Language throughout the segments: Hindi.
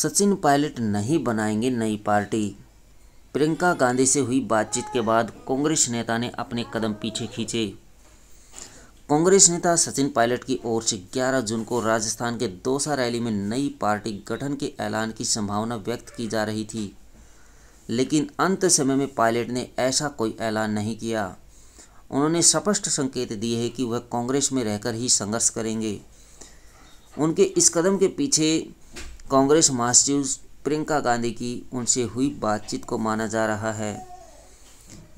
सचिन पायलट नहीं बनाएंगे नई पार्टी प्रियंका गांधी से हुई बातचीत के बाद कांग्रेस नेता ने अपने कदम पीछे खींचे कांग्रेस नेता सचिन पायलट की ओर से 11 जून को राजस्थान के दौसा रैली में नई पार्टी गठन के ऐलान की संभावना व्यक्त की जा रही थी लेकिन अंत समय में पायलट ने ऐसा कोई ऐलान नहीं किया उन्होंने स्पष्ट संकेत दिए हैं कि वह कांग्रेस में रहकर ही संघर्ष करेंगे उनके इस कदम के पीछे कांग्रेस महासचिव प्रियंका गांधी की उनसे हुई बातचीत को माना जा रहा है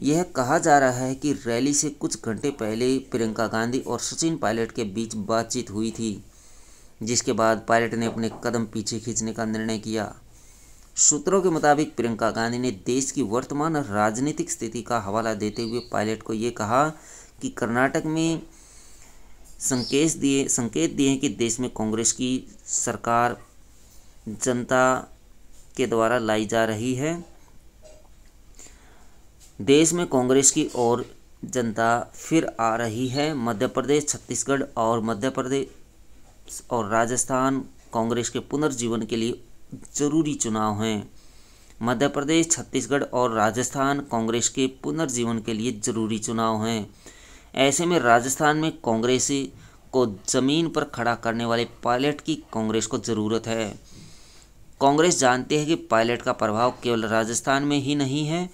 यह कहा जा रहा है कि रैली से कुछ घंटे पहले प्रियंका गांधी और सचिन पायलट के बीच बातचीत हुई थी जिसके बाद पायलट ने अपने कदम पीछे खींचने का निर्णय किया सूत्रों के मुताबिक प्रियंका गांधी ने देश की वर्तमान राजनीतिक स्थिति का हवाला देते हुए पायलट को ये कहा कि कर्नाटक में संकेत दिए संकेत दिए कि देश में कांग्रेस की सरकार जनता के द्वारा लाई जा रही है देश में कांग्रेस की ओर जनता फिर आ रही है मध्य प्रदेश छत्तीसगढ़ और मध्य प्रदेश और राजस्थान कांग्रेस के पुनर्जीवन के लिए जरूरी चुनाव हैं मध्य प्रदेश छत्तीसगढ़ और राजस्थान कांग्रेस के पुनर्जीवन के लिए जरूरी चुनाव हैं ऐसे में राजस्थान में कांग्रेसी को ज़मीन पर खड़ा करने वाले पायलट की कांग्रेस को ज़रूरत है कांग्रेस जानते हैं कि पायलट का प्रभाव केवल राजस्थान में ही नहीं है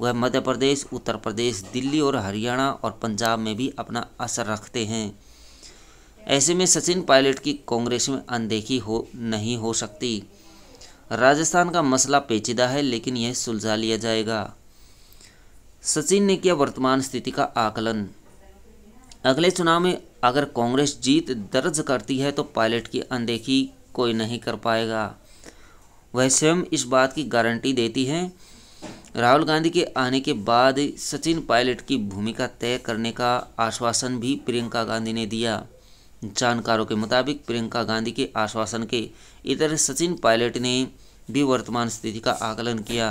वह मध्य प्रदेश उत्तर प्रदेश दिल्ली और हरियाणा और पंजाब में भी अपना असर रखते हैं ऐसे में सचिन पायलट की कांग्रेस में अनदेखी हो नहीं हो सकती राजस्थान का मसला पेचीदा है लेकिन यह सुलझा लिया जाएगा सचिन ने किया वर्तमान स्थिति का आकलन अगले चुनाव में अगर कांग्रेस जीत दर्ज करती है तो पायलट की अनदेखी कोई नहीं कर पाएगा वह स्वयं इस बात की गारंटी देती हैं राहुल गांधी के आने के बाद सचिन पायलट की भूमिका तय करने का आश्वासन भी प्रियंका गांधी ने दिया जानकारों के मुताबिक प्रियंका गांधी के आश्वासन के इधर सचिन पायलट ने भी वर्तमान स्थिति का आकलन किया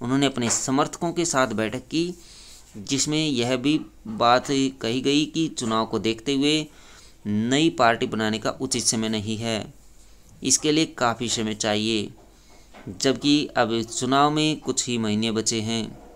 उन्होंने अपने समर्थकों के साथ बैठक की जिसमें यह भी बात कही गई कि चुनाव को देखते हुए नई पार्टी बनाने का उचित समय नहीं है इसके लिए काफ़ी समय चाहिए जबकि अब चुनाव में कुछ ही महीने बचे हैं